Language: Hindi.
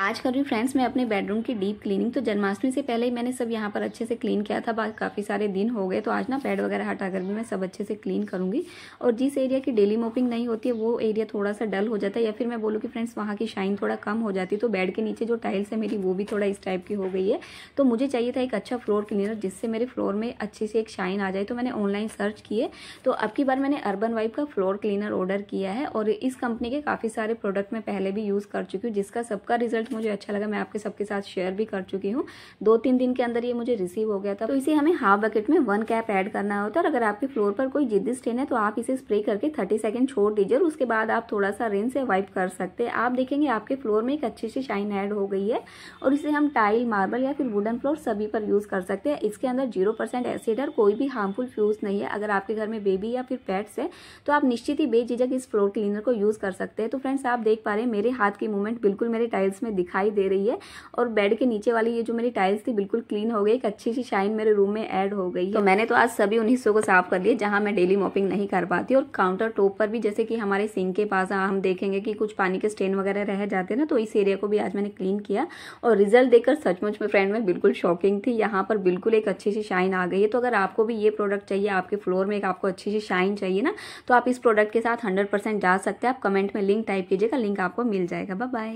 आज कर रही हूँ फ्रेंड्स मैं अपने बेडरूम की डीप क्लीनिंग तो जन्माष्टमी से पहले ही मैंने सब यहाँ पर अच्छे से क्लीन किया था बाद काफ़ी सारे दिन हो गए तो आज ना बेड वगैरह हटाकर भी मैं सब अच्छे से क्लीन करूँगी और जिस एरिया की डेली मोपिंग नहीं होती है वो एरिया थोड़ा सा डल हो जाता है या फिर मैं बोलूँ कि फ्रेंड्स वहाँ की शाइन थोड़ा कम हो जाती तो बेड के नीचे जो टाइल्स है मेरी वो भी थोड़ा इस टाइप की हो गई है तो मुझे चाहिए था एक अच्छा फ्लोर क्लीनर जिससे मेरे फ्लोर में अच्छे से एक शाइन आ जाए तो मैंने ऑनलाइन सर्च किए तो अब की बार मैंने अर्बन वाइफ का फ्लोर क्लीनर ऑर्डर किया है और इस कंपनी के काफ़ी सारे प्रोडक्ट मैं पहले भी यूज़ कर चुकी हूँ जिसका सबका रिजल्ट प्रोडक्ट मुझे अच्छा लगा मैं आपके सबके साथ शेयर भी कर चुकी हूँ दो तीन दिन के अंदर ये मुझे रिसीव हो गया था तो इसे हमें हाफ बकेट में वन कैप ऐड करना होता है और अगर आपके फ्लोर पर कोई जिद्दी स्टेन है तो आप इसे स्प्रे करके थर्टी सेकेंड छोड़ दीजिए और उसके बाद आप थोड़ा सा रेन से वाइप कर सकते हैं आप देखेंगे आपके फ्लोर में एक अच्छी सी शाइन ऐड हो गई है और इसे हम टाइल मार्बल या फिर वुडन फ्लोर सभी पर यूज़ कर सकते हैं इसके अंदर जीरो परसेंट एसिड और कोई भी हार्मफुल फ्यूज नहीं है अगर आपके घर में बेबी या फिर पेट्स है तो आप निश्चित ही बेझिझक इस फ्लोर क्लीनर को यूज़ कर सकते हैं तो फ्रेंड्स आप देख पा रहे हैं मेरे हाथ की मूवमेंट बिल्कुल मेरे टाइल्स में दिखाई दे रही है और बेड के नीचे वाली ये जो मेरी टाइल्स थी बिल्कुल क्लीन हो गई एक अच्छी सी शाइन मेरे रूम में ऐड हो गई तो मैंने तो आज सभी उन हिस्सों को साफ कर लिया जहाँ मैं डेली मॉपिंग नहीं कर पाती और काउंटर टॉप पर भी जैसे कि हमारे सिंक के पास हम देखेंगे कि कुछ पानी के स्टेन वगैरह रह जाते हैं ना तो इस एरिया को भी आज मैंने क्लीन किया और रिजल्ट देखकर सचमुच में फ्रेंड में बिल्कुल शॉकिंग थी यहाँ पर बिल्कुल एक अच्छी सी शाइन आ गई है तो अगर आपको भी ये प्रोडक्ट चाहिए आपके फ्लोर में एक आपको अच्छी सी शाइन चाहिए ना तो आप इस प्रोडक्ट के साथ हंड्रेड जा सकते हैं आप कमेंट में लिंक टाइप कीजिएगा लिंक आपको मिल जाएगा बाय